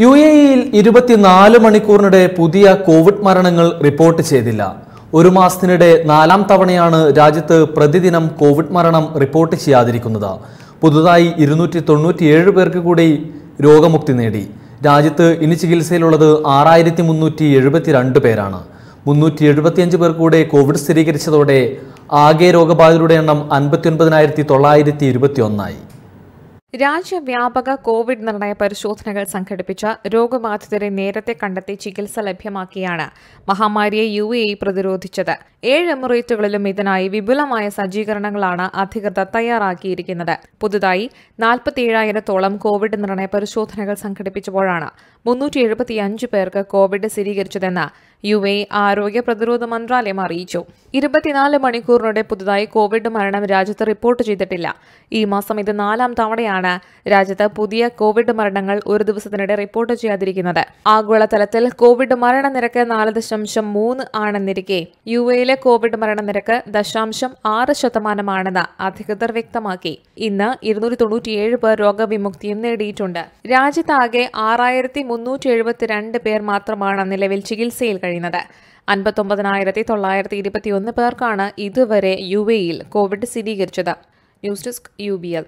U A ഇയിൽ ഇരുപത്തിനാല് മണിക്കൂറിനിടെ പുതിയ കോവിഡ് മരണങ്ങൾ റിപ്പോർട്ട് ചെയ്തില്ല ഒരു മാസത്തിനിടെ നാലാം തവണയാണ് രാജ്യത്ത് പ്രതിദിനം കോവിഡ് മരണം റിപ്പോർട്ട് ചെയ്യാതിരിക്കുന്നത് പുതുതായി ഇരുന്നൂറ്റി തൊണ്ണൂറ്റിയേഴ് പേർക്ക് കൂടി രോഗമുക്തി നേടി രാജ്യത്ത് ഇനി ചികിത്സയിലുള്ളത് ആറായിരത്തി മുന്നൂറ്റി എഴുപത്തിരണ്ട് പേരാണ് മുന്നൂറ്റി എഴുപത്തിയഞ്ച് പേർ കൂടെ കോവിഡ് സ്ഥിരീകരിച്ചതോടെ ആകെ രോഗബാധിതരുടെ എണ്ണം അൻപത്തിയൊൻപതിനായിരത്തി തൊള്ളായിരത്തി ഇരുപത്തിയൊന്നായി രാജ്യവ്യാപക കോവിഡ് നിർണയ പരിശോധനകൾ സംഘടിപ്പിച്ച രോഗബാധിതരെ നേരത്തെ കണ്ടെത്തി ചികിത്സ ലഭ്യമാക്കിയാണ് മഹാമാരിയെ യു എ പ്രതിരോധിച്ചത് ഏഴ് എമിറേറ്റുകളിലും ഇതിനായി വിപുലമായ സജ്ജീകരണങ്ങളാണ് അധികൃതർ തയ്യാറാക്കിയിരിക്കുന്നത് പുതുതായി നാൽപ്പത്തിയേഴായിരത്തോളം കോവിഡ് നിർണയ പരിശോധനകൾ സംഘടിപ്പിച്ചപ്പോഴാണ് മുന്നൂറ്റി എഴുപത്തിയഞ്ച് പേർക്ക് കോവിഡ് സ്ഥിരീകരിച്ചതെന്ന് യു എ ആരോഗ്യ പ്രതിരോധ മന്ത്രാലയം അറിയിച്ചു ഇരുപത്തിനാല് മണിക്കൂറിനിടെ പുതുതായി കോവിഡ് മരണം രാജ്യത്ത് റിപ്പോർട്ട് ചെയ്തിട്ടില്ല ഈ മാസം ഇത് നാലാം തവണയാണ് നിലയിലാണ് രാജ്യത്ത് പുതിയ കോവിഡ് മരണങ്ങൾ ഒരു ദിവസത്തിനിടെ റിപ്പോർട്ട് ചെയ്യാതിരിക്കുന്നത് ആഗോളതലത്തിൽ കോവിഡ് മരണനിരക്ക് നാല് ദശാംശം മൂന്ന് ആണെന്നിരിക്കെ യു എയിലെ കോവിഡ് മരണനിരക്ക് ദശാംശം ആറ് ശതമാനമാണെന്ന് അധികൃതർ വ്യക്തമാക്കി ഇന്ന് ഇരുന്നൂറ്റി തൊണ്ണൂറ്റിയേഴ് പേർ രോഗവിമുക്തിയും നേടിയിട്ടുണ്ട് രാജ്യത്താകെ ആറായിരത്തി മുന്നൂറ്റി എഴുപത്തിരണ്ട് പേർ മാത്രമാണ് നിലവിൽ ചികിത്സയിൽ കഴിയുന്നത് അൻപത്തൊമ്പതിനായിരത്തി തൊള്ളായിരത്തി ഇരുപത്തിയൊന്ന് പേർക്കാണ് ഇതുവരെ യു എയിൽ കോവിഡ് സ്ഥിരീകരിച്ചത് news desk U B L